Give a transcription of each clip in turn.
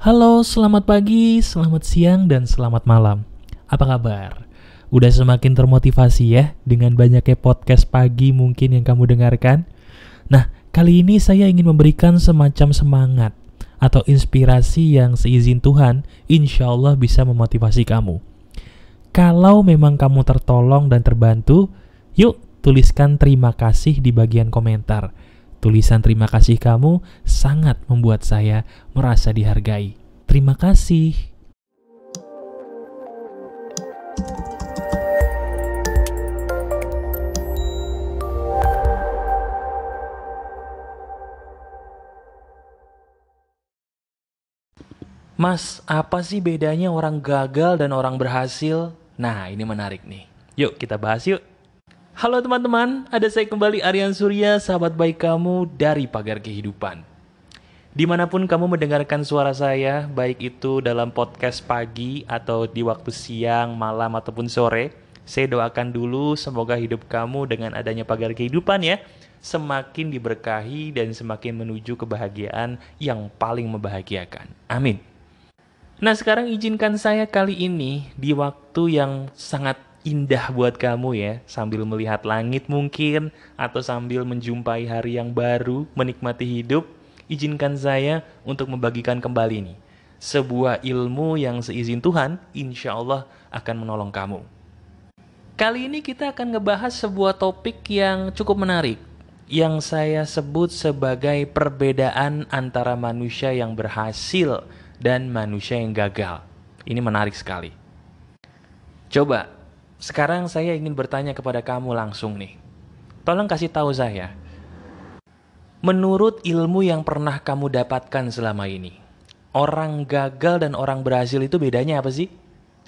Halo, selamat pagi, selamat siang, dan selamat malam. Apa kabar? Udah semakin termotivasi ya dengan banyaknya podcast pagi mungkin yang kamu dengarkan? Nah, kali ini saya ingin memberikan semacam semangat atau inspirasi yang seizin Tuhan, insya Allah bisa memotivasi kamu. Kalau memang kamu tertolong dan terbantu, yuk tuliskan terima kasih di bagian komentar Tulisan terima kasih kamu sangat membuat saya merasa dihargai. Terima kasih. Mas, apa sih bedanya orang gagal dan orang berhasil? Nah, ini menarik nih. Yuk, kita bahas yuk. Halo teman-teman, ada saya kembali Aryan Surya, sahabat baik kamu dari Pagar Kehidupan. Dimanapun kamu mendengarkan suara saya, baik itu dalam podcast pagi atau di waktu siang, malam, ataupun sore, saya doakan dulu semoga hidup kamu dengan adanya Pagar Kehidupan ya, semakin diberkahi dan semakin menuju kebahagiaan yang paling membahagiakan. Amin. Nah sekarang izinkan saya kali ini di waktu yang sangat indah buat kamu ya, sambil melihat langit mungkin, atau sambil menjumpai hari yang baru, menikmati hidup, izinkan saya untuk membagikan kembali ini sebuah ilmu yang seizin Tuhan, insya Allah akan menolong kamu. Kali ini kita akan ngebahas sebuah topik yang cukup menarik, yang saya sebut sebagai perbedaan antara manusia yang berhasil dan manusia yang gagal. Ini menarik sekali. Coba sekarang saya ingin bertanya kepada kamu langsung nih. Tolong kasih tahu saya. Menurut ilmu yang pernah kamu dapatkan selama ini, orang gagal dan orang berhasil itu bedanya apa sih?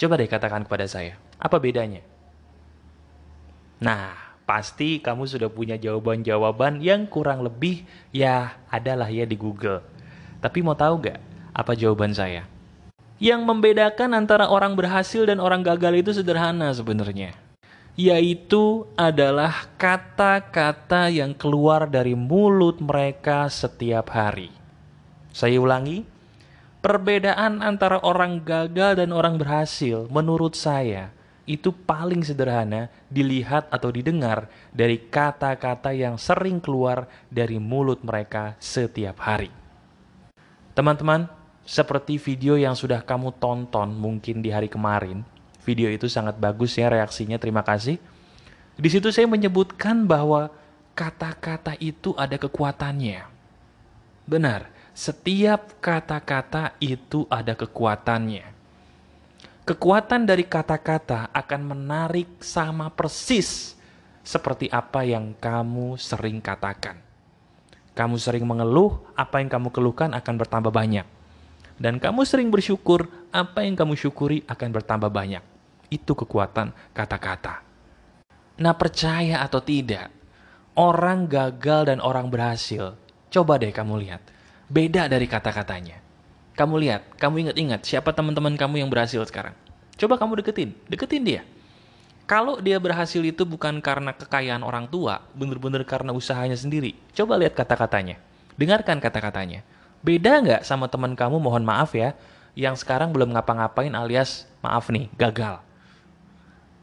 Coba deh katakan kepada saya. Apa bedanya? Nah, pasti kamu sudah punya jawaban-jawaban yang kurang lebih ya adalah ya di Google. Tapi mau tahu gak apa jawaban saya? Yang membedakan antara orang berhasil dan orang gagal itu sederhana sebenarnya. Yaitu adalah kata-kata yang keluar dari mulut mereka setiap hari. Saya ulangi, perbedaan antara orang gagal dan orang berhasil menurut saya itu paling sederhana dilihat atau didengar dari kata-kata yang sering keluar dari mulut mereka setiap hari. Teman-teman, seperti video yang sudah kamu tonton mungkin di hari kemarin. Video itu sangat bagus ya reaksinya, terima kasih. Di situ saya menyebutkan bahwa kata-kata itu ada kekuatannya. Benar, setiap kata-kata itu ada kekuatannya. Kekuatan dari kata-kata akan menarik sama persis seperti apa yang kamu sering katakan. Kamu sering mengeluh, apa yang kamu keluhkan akan bertambah banyak dan kamu sering bersyukur, apa yang kamu syukuri akan bertambah banyak. Itu kekuatan kata-kata. Nah, percaya atau tidak, orang gagal dan orang berhasil, coba deh kamu lihat. Beda dari kata-katanya. Kamu lihat, kamu ingat-ingat siapa teman-teman kamu yang berhasil sekarang. Coba kamu deketin, deketin dia. Kalau dia berhasil itu bukan karena kekayaan orang tua, bener-bener karena usahanya sendiri. Coba lihat kata-katanya. Dengarkan kata-katanya Beda nggak sama teman kamu mohon maaf ya yang sekarang belum ngapa-ngapain alias maaf nih gagal.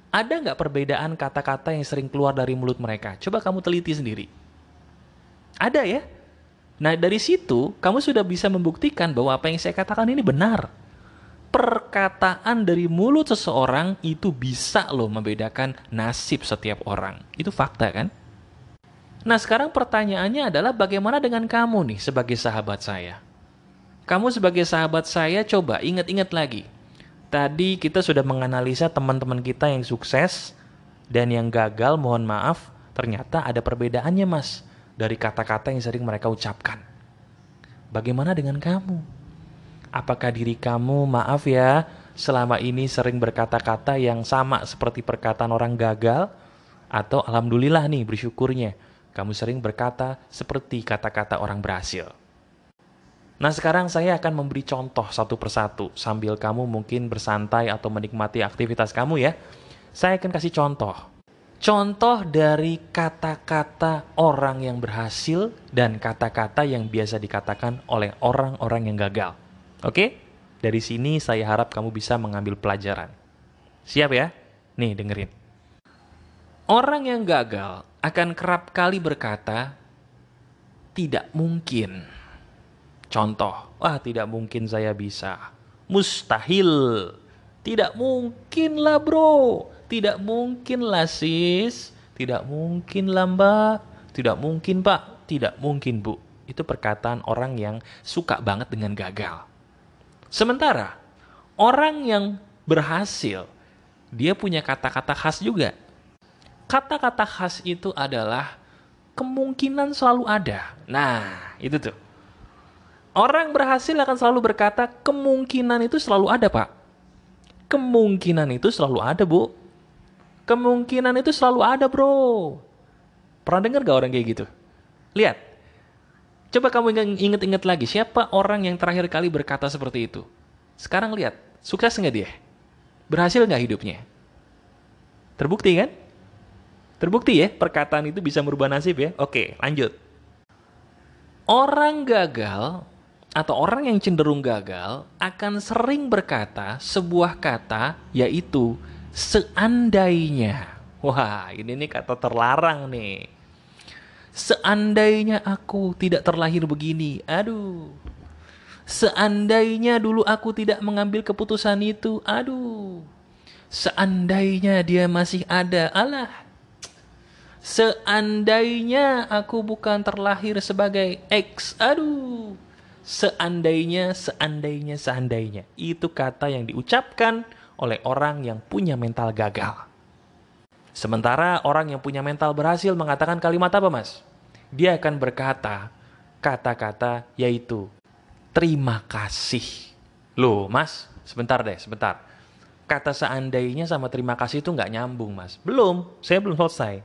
Ada nggak perbedaan kata-kata yang sering keluar dari mulut mereka? Coba kamu teliti sendiri. Ada ya? Nah dari situ kamu sudah bisa membuktikan bahwa apa yang saya katakan ini benar. Perkataan dari mulut seseorang itu bisa loh membedakan nasib setiap orang. Itu fakta kan? Nah sekarang pertanyaannya adalah bagaimana dengan kamu nih sebagai sahabat saya? Kamu sebagai sahabat saya coba ingat-ingat lagi. Tadi kita sudah menganalisa teman-teman kita yang sukses dan yang gagal mohon maaf ternyata ada perbedaannya mas dari kata-kata yang sering mereka ucapkan. Bagaimana dengan kamu? Apakah diri kamu, maaf ya, selama ini sering berkata-kata yang sama seperti perkataan orang gagal? Atau alhamdulillah nih bersyukurnya, kamu sering berkata seperti kata-kata orang berhasil. Nah sekarang saya akan memberi contoh satu persatu sambil kamu mungkin bersantai atau menikmati aktivitas kamu ya. Saya akan kasih contoh. Contoh dari kata-kata orang yang berhasil dan kata-kata yang biasa dikatakan oleh orang-orang yang gagal. Oke? Dari sini saya harap kamu bisa mengambil pelajaran. Siap ya? Nih dengerin. Orang yang gagal akan kerap kali berkata, "Tidak mungkin." Contoh, "Wah, tidak mungkin saya bisa." Mustahil. Tidak mungkin lah, Bro. Tidak mungkin lah, Sis. Tidak mungkin lah, Mbak. Tidak mungkin, Pak. Tidak mungkin, Bu. Itu perkataan orang yang suka banget dengan gagal. Sementara orang yang berhasil, dia punya kata-kata khas juga kata-kata khas itu adalah kemungkinan selalu ada. Nah, itu tuh. Orang berhasil akan selalu berkata kemungkinan itu selalu ada, Pak. Kemungkinan itu selalu ada, Bu. Kemungkinan itu selalu ada, Bro. Pernah dengar gak orang kayak gitu? Lihat. Coba kamu inget-inget lagi, siapa orang yang terakhir kali berkata seperti itu? Sekarang lihat, sukses nggak dia? Berhasil nggak hidupnya? Terbukti kan? Terbukti ya, perkataan itu bisa merubah nasib ya. Oke, lanjut. Orang gagal atau orang yang cenderung gagal akan sering berkata sebuah kata yaitu seandainya. Wah, ini nih kata terlarang nih. Seandainya aku tidak terlahir begini. Aduh. Seandainya dulu aku tidak mengambil keputusan itu. Aduh. Seandainya dia masih ada. Alah, Seandainya aku bukan terlahir sebagai X. Aduh. Seandainya, seandainya, seandainya. Itu kata yang diucapkan oleh orang yang punya mental gagal. Sementara orang yang punya mental berhasil mengatakan kalimat apa, Mas? Dia akan berkata kata-kata yaitu terima kasih. Loh, Mas, sebentar deh, sebentar. Kata seandainya sama terima kasih itu nggak nyambung, Mas. Belum, saya belum selesai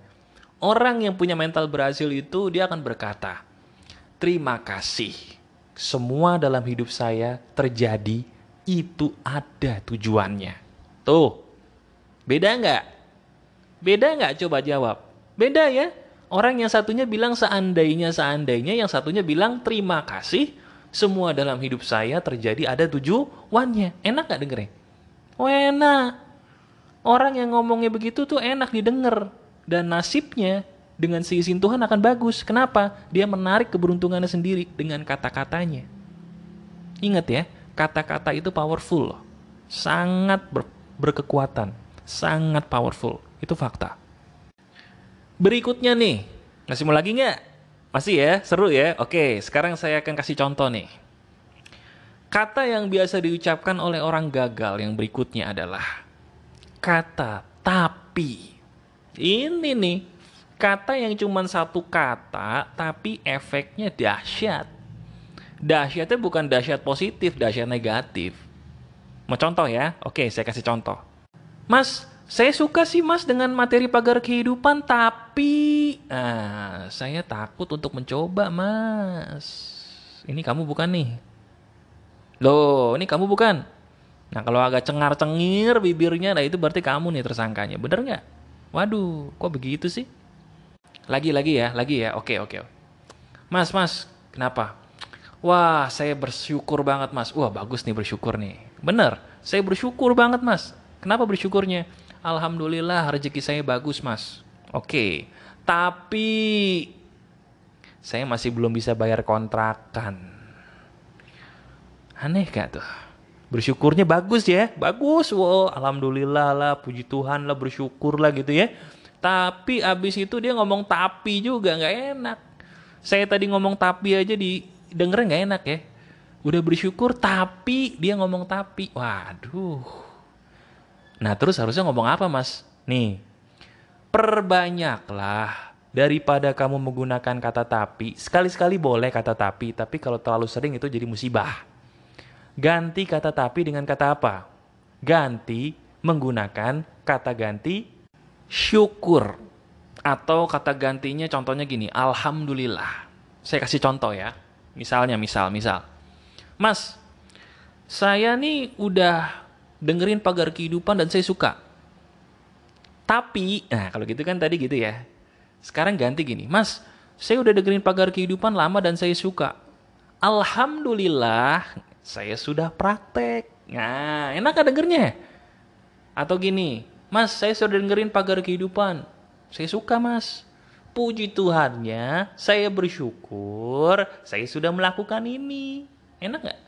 Orang yang punya mental berhasil itu dia akan berkata, "Terima kasih. Semua dalam hidup saya terjadi itu ada tujuannya." Tuh. Beda nggak? Beda nggak? Coba jawab. Beda ya? Orang yang satunya bilang seandainya, seandainya. Yang satunya bilang terima kasih. Semua dalam hidup saya terjadi ada tujuannya. Enak nggak dengernya? Oh enak. Orang yang ngomongnya begitu tuh enak didengar dan nasibnya dengan seizin Tuhan akan bagus. Kenapa? Dia menarik keberuntungannya sendiri dengan kata-katanya. Ingat ya, kata-kata itu powerful loh. Sangat ber berkekuatan, sangat powerful. Itu fakta. Berikutnya nih, masih mau lagi nggak? Masih ya, seru ya. Oke, sekarang saya akan kasih contoh nih. Kata yang biasa diucapkan oleh orang gagal yang berikutnya adalah kata tapi. Ini nih kata yang cuma satu kata tapi efeknya dahsyat. Dahsyatnya bukan dahsyat positif, dahsyat negatif. Mau contoh ya? Oke, saya kasih contoh. Mas, saya suka sih mas dengan materi pagar kehidupan, tapi nah, saya takut untuk mencoba mas. Ini kamu bukan nih. Loh, ini kamu bukan. Nah, kalau agak cengar-cengir bibirnya, nah itu berarti kamu nih tersangkanya. Bener nggak? Waduh, kok begitu sih? Lagi-lagi ya, lagi ya. Oke, oke. Mas, mas, kenapa? Wah, saya bersyukur banget, Mas. Wah, bagus nih bersyukur nih. Bener, saya bersyukur banget, Mas. Kenapa bersyukurnya? Alhamdulillah rezeki saya bagus, Mas. Oke, tapi saya masih belum bisa bayar kontrakan. Aneh gak tuh? bersyukurnya bagus ya bagus wow alhamdulillah lah puji Tuhan lah bersyukur lah gitu ya tapi abis itu dia ngomong tapi juga nggak enak saya tadi ngomong tapi aja di denger nggak enak ya udah bersyukur tapi dia ngomong tapi waduh nah terus harusnya ngomong apa mas nih perbanyaklah daripada kamu menggunakan kata tapi sekali-sekali boleh kata tapi tapi kalau terlalu sering itu jadi musibah ganti kata tapi dengan kata apa? Ganti menggunakan kata ganti syukur. Atau kata gantinya contohnya gini, Alhamdulillah. Saya kasih contoh ya. Misalnya, misal, misal. Mas, saya nih udah dengerin pagar kehidupan dan saya suka. Tapi, nah kalau gitu kan tadi gitu ya. Sekarang ganti gini, Mas, saya udah dengerin pagar kehidupan lama dan saya suka. Alhamdulillah, saya sudah praktek. Nah, enak kan dengernya? Atau gini, Mas, saya sudah dengerin pagar kehidupan. Saya suka, Mas. Puji Tuhannya, saya bersyukur saya sudah melakukan ini. Enak nggak?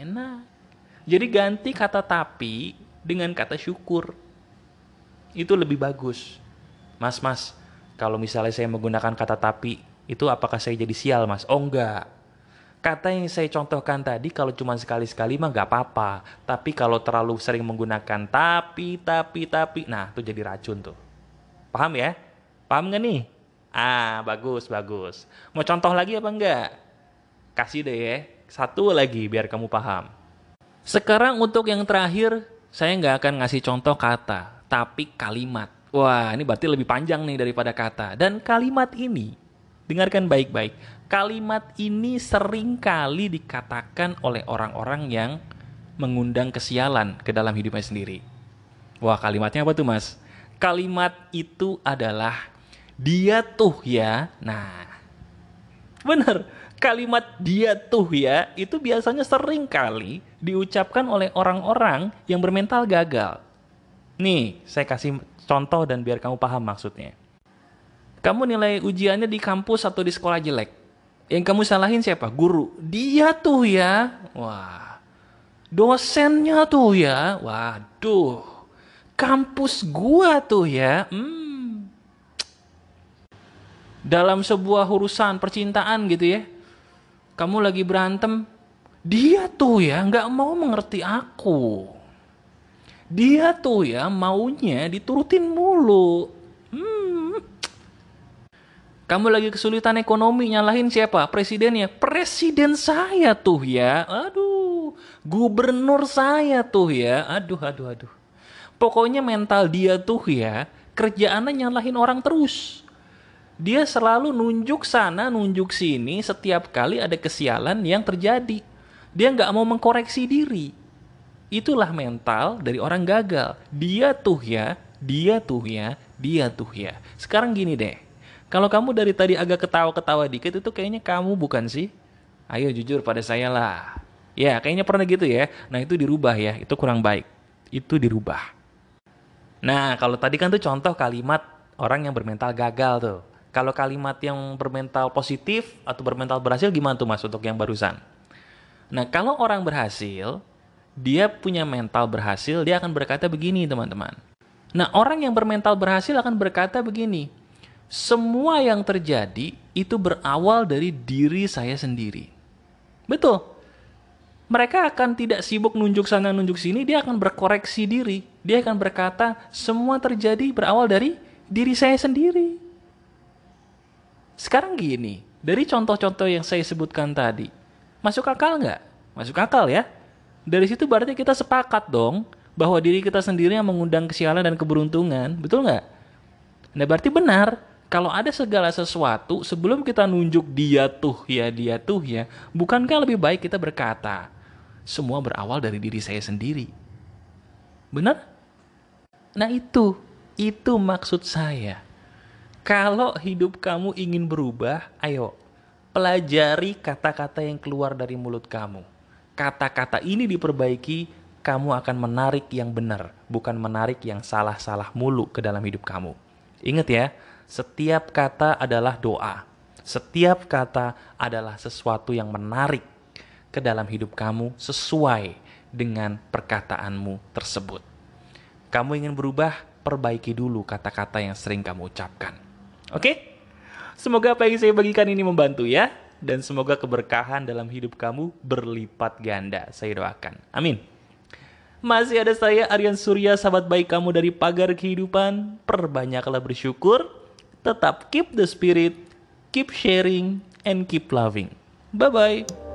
Enak. Jadi ganti kata tapi dengan kata syukur. Itu lebih bagus. Mas, mas, kalau misalnya saya menggunakan kata tapi, itu apakah saya jadi sial, mas? Oh enggak Kata yang saya contohkan tadi kalau cuma sekali-sekali mah nggak apa-apa. Tapi kalau terlalu sering menggunakan tapi, tapi, tapi. Nah itu jadi racun tuh. Paham ya? Paham nggak nih? Ah bagus, bagus. Mau contoh lagi apa enggak? Kasih deh ya. Satu lagi biar kamu paham. Sekarang untuk yang terakhir, saya nggak akan ngasih contoh kata, tapi kalimat. Wah, ini berarti lebih panjang nih daripada kata. Dan kalimat ini, dengarkan baik-baik Kalimat ini sering kali dikatakan oleh orang-orang yang mengundang kesialan ke dalam hidupnya sendiri. Wah, kalimatnya apa tuh, Mas? Kalimat itu adalah dia tuh ya. Nah, bener. Kalimat dia tuh ya itu biasanya sering kali diucapkan oleh orang-orang yang bermental gagal. Nih, saya kasih contoh dan biar kamu paham maksudnya. Kamu nilai ujiannya di kampus atau di sekolah jelek yang kamu salahin siapa? Guru. Dia tuh ya. Wah. Dosennya tuh ya. Waduh. Kampus gua tuh ya. Hmm. Dalam sebuah urusan percintaan gitu ya. Kamu lagi berantem. Dia tuh ya nggak mau mengerti aku. Dia tuh ya maunya diturutin mulu. Hmm kamu lagi kesulitan ekonomi, nyalahin siapa? Presidennya. Presiden saya tuh ya. Aduh, gubernur saya tuh ya. Aduh, aduh, aduh. Pokoknya mental dia tuh ya, kerjaannya nyalahin orang terus. Dia selalu nunjuk sana, nunjuk sini, setiap kali ada kesialan yang terjadi. Dia nggak mau mengkoreksi diri. Itulah mental dari orang gagal. Dia tuh ya, dia tuh ya, dia tuh ya. Sekarang gini deh, kalau kamu dari tadi agak ketawa-ketawa dikit itu kayaknya kamu bukan sih? Ayo jujur pada saya lah. Ya, kayaknya pernah gitu ya. Nah, itu dirubah ya. Itu kurang baik. Itu dirubah. Nah, kalau tadi kan tuh contoh kalimat orang yang bermental gagal tuh. Kalau kalimat yang bermental positif atau bermental berhasil gimana tuh Mas untuk yang barusan? Nah, kalau orang berhasil, dia punya mental berhasil, dia akan berkata begini, teman-teman. Nah, orang yang bermental berhasil akan berkata begini, semua yang terjadi itu berawal dari diri saya sendiri. Betul. Mereka akan tidak sibuk nunjuk sana nunjuk sini, dia akan berkoreksi diri. Dia akan berkata, semua terjadi berawal dari diri saya sendiri. Sekarang gini, dari contoh-contoh yang saya sebutkan tadi, masuk akal nggak? Masuk akal ya. Dari situ berarti kita sepakat dong bahwa diri kita sendiri yang mengundang kesialan dan keberuntungan, betul nggak? Nah berarti benar, kalau ada segala sesuatu sebelum kita nunjuk dia tuh ya dia tuh ya, bukankah lebih baik kita berkata semua berawal dari diri saya sendiri. Benar? Nah itu, itu maksud saya. Kalau hidup kamu ingin berubah, ayo pelajari kata-kata yang keluar dari mulut kamu. Kata-kata ini diperbaiki, kamu akan menarik yang benar, bukan menarik yang salah-salah mulu ke dalam hidup kamu. Ingat ya, setiap kata adalah doa. Setiap kata adalah sesuatu yang menarik ke dalam hidup kamu sesuai dengan perkataanmu tersebut. Kamu ingin berubah, perbaiki dulu kata-kata yang sering kamu ucapkan. Oke? Okay? Semoga apa yang saya bagikan ini membantu ya. Dan semoga keberkahan dalam hidup kamu berlipat ganda. Saya doakan. Amin. Masih ada saya, Aryan Surya, sahabat baik kamu dari pagar kehidupan. Perbanyaklah bersyukur, Tetap keep the spirit, keep sharing, and keep loving. Bye-bye.